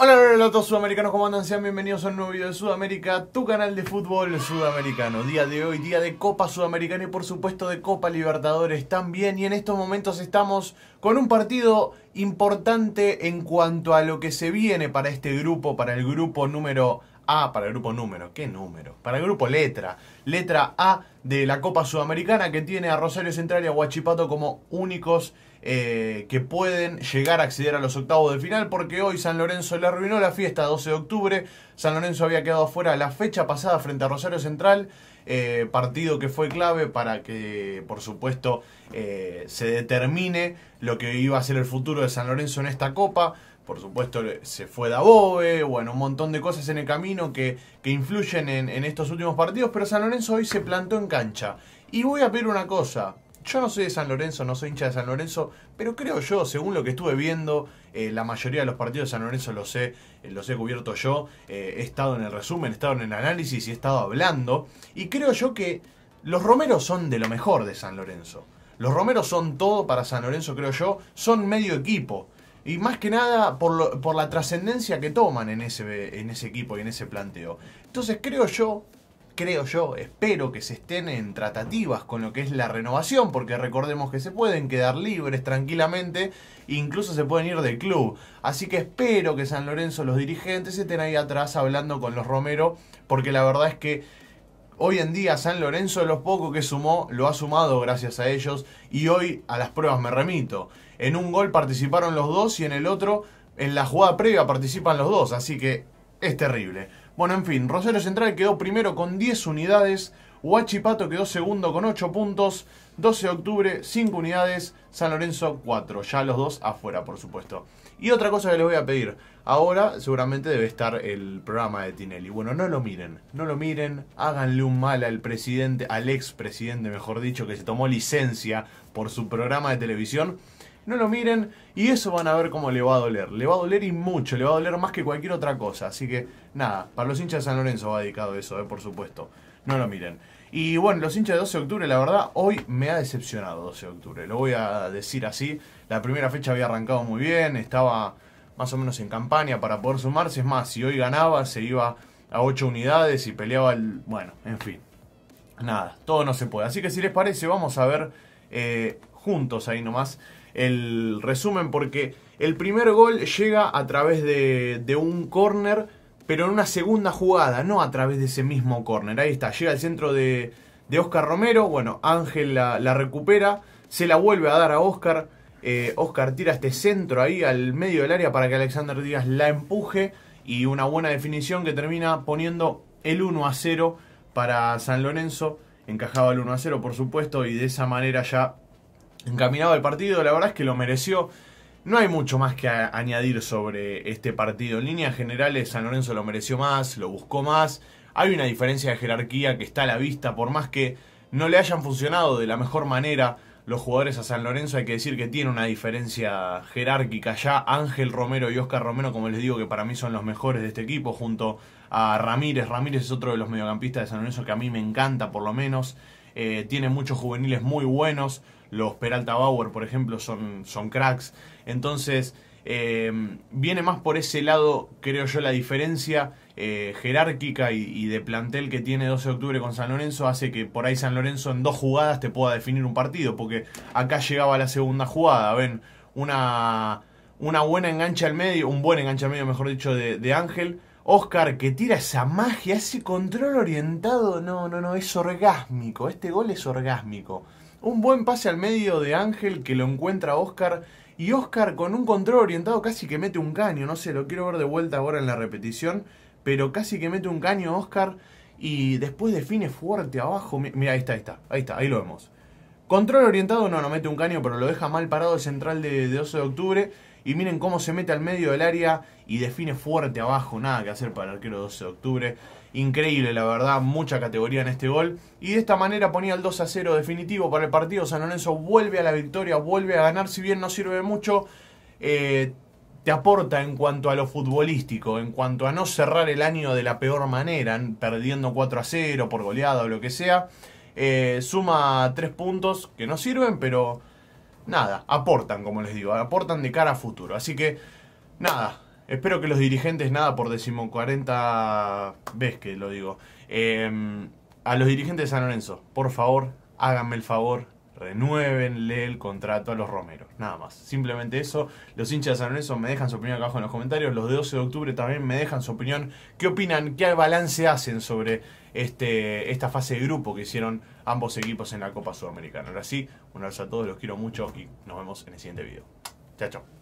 Hola, hola a todos sudamericanos, ¿cómo andan? Sean bienvenidos a un nuevo video de Sudamérica, tu canal de fútbol sudamericano. Día de hoy, día de Copa Sudamericana y por supuesto de Copa Libertadores también. Y en estos momentos estamos con un partido importante en cuanto a lo que se viene para este grupo, para el grupo número A, para el grupo número, ¿qué número? Para el grupo letra, letra A de la Copa Sudamericana que tiene a Rosario Central y a Huachipato como únicos eh, que pueden llegar a acceder a los octavos de final, porque hoy San Lorenzo le arruinó la fiesta 12 de octubre. San Lorenzo había quedado fuera la fecha pasada frente a Rosario Central, eh, partido que fue clave para que, por supuesto, eh, se determine lo que iba a ser el futuro de San Lorenzo en esta copa. Por supuesto, se fue Dabove, bueno, un montón de cosas en el camino que, influyen en, en estos últimos partidos, pero San Lorenzo hoy se plantó en cancha. Y voy a pedir una cosa, yo no soy de San Lorenzo, no soy hincha de San Lorenzo, pero creo yo, según lo que estuve viendo, eh, la mayoría de los partidos de San Lorenzo los he, eh, los he cubierto yo, eh, he estado en el resumen, he estado en el análisis y he estado hablando, y creo yo que los Romeros son de lo mejor de San Lorenzo. Los Romeros son todo para San Lorenzo, creo yo, son medio equipo. Y más que nada por, la trascendencia que toman en ese, en ese equipo y en ese planteo. Entonces creo yo creo yo, espero que se estén en tratativas con lo que es la renovación, porque recordemos que se pueden quedar libres tranquilamente, e incluso se pueden ir del club. Así que espero que San Lorenzo, los dirigentes, estén ahí atrás hablando con los Romero, porque la verdad es que Hoy en día San Lorenzo lo poco que sumó lo ha sumado gracias a ellos y hoy a las pruebas me remito. En un gol participaron los dos y en el otro, en la jugada previa participan los dos, así que es terrible. Bueno, en fin, Rosario Central quedó primero con 10 unidades, Huachipato quedó segundo con 8 puntos, 12 de octubre 5 unidades, San Lorenzo 4, ya los dos afuera por supuesto. Y otra cosa que les voy a pedir, ahora seguramente debe estar el programa de Tinelli. Bueno, no lo miren, no lo miren, háganle un mal al presidente, al expresidente mejor dicho, que se tomó licencia por su programa de televisión no lo miren y eso van a ver cómo le va a doler. Le va a doler y mucho, le va a doler más que cualquier otra cosa. Así que nada, para los hinchas de San Lorenzo va dedicado eso, eh, por supuesto. No lo miren. Y bueno, los hinchas de 12 de octubre, la verdad, hoy me ha decepcionado 12 de octubre. Lo voy a decir así. La primera fecha había arrancado muy bien, estaba más o menos en campaña para poder sumarse. Es más, si hoy ganaba, se iba a 8 unidades y peleaba el... Bueno, en fin. Nada, todo no se puede. Así que si les parece, vamos a ver eh, juntos ahí nomás el resumen porque el primer gol llega a través de, un corner pero en una segunda jugada, no a través de ese mismo córner. Ahí está, llega al centro de, Oscar Romero, bueno, Ángel la, recupera, se la vuelve a dar a Oscar, Oscar eh, tira este centro ahí al medio del área para que Alexander Díaz la empuje y una buena definición que termina poniendo el 1 a 0 para San Lorenzo. Encajaba el 1 a 0, por supuesto, y de esa manera ya encaminado el partido, la verdad es que lo mereció. No hay mucho más que añadir sobre este partido. En líneas generales, San Lorenzo lo mereció más, lo buscó más. Hay una diferencia de jerarquía que está a la vista, por más que no le hayan funcionado de la mejor manera los jugadores a San Lorenzo, hay que decir que tiene una diferencia jerárquica ya. Ángel Romero y Oscar Romero, como les digo, que para mí son los mejores de este equipo, junto a Ramírez. Ramírez es otro de los mediocampistas de San Lorenzo que a mí me encanta, por lo menos. Eh, tiene muchos juveniles muy buenos, los Peralta Bauer, por ejemplo, son, son cracks. Entonces, eh, viene más por ese lado, creo yo, la diferencia eh, jerárquica y, de plantel que tiene 12 de octubre con San Lorenzo hace que por ahí San Lorenzo en dos jugadas te pueda definir un partido, porque acá llegaba la segunda jugada, ven, una, una buena engancha al medio, un buen enganche al medio, mejor dicho, de Ángel Oscar que tira esa magia, ese control orientado, no, no, no, es orgásmico, este gol es orgásmico. Un buen pase al medio de Ángel que lo encuentra Oscar y Oscar con un control orientado casi que mete un caño, no sé, lo quiero ver de vuelta ahora en la repetición, pero casi que mete un caño Oscar y después define fuerte abajo, mira, ahí está, ahí está, ahí está, ahí lo vemos. Control orientado, no, no mete un caño, pero lo deja mal parado el central de, de 12 de octubre y miren cómo se mete al medio del área y define fuerte abajo. Nada que hacer para el arquero 12 de octubre. Increíble, la verdad, mucha categoría en este gol. Y de esta manera ponía el 2 a 0 definitivo para el partido. San Lorenzo vuelve a la victoria, vuelve a ganar. Si bien no sirve mucho, eh, te aporta en cuanto a lo futbolístico, en cuanto a no cerrar el año de la peor manera, perdiendo 4 a 0 por goleada o lo que sea. Eh, suma 3 puntos que no sirven, pero nada, aportan, como les digo, aportan de cara a futuro. Así que, nada, espero que los dirigentes, nada, por decimocuarenta vez que lo digo, em, a los dirigentes de San Lorenzo, por favor, háganme el favor, Renuevenle el contrato a los romeros. Nada más. Simplemente eso. Los hinchas de San Lorenzo me dejan su opinión acá abajo en los comentarios. Los de 12 de octubre también me dejan su opinión. ¿Qué opinan? ¿Qué balance hacen sobre este, esta fase de grupo que hicieron ambos equipos en la Copa Sudamericana? Ahora sí, un abrazo a todos, los quiero mucho y nos vemos en el siguiente video. Chao, chao.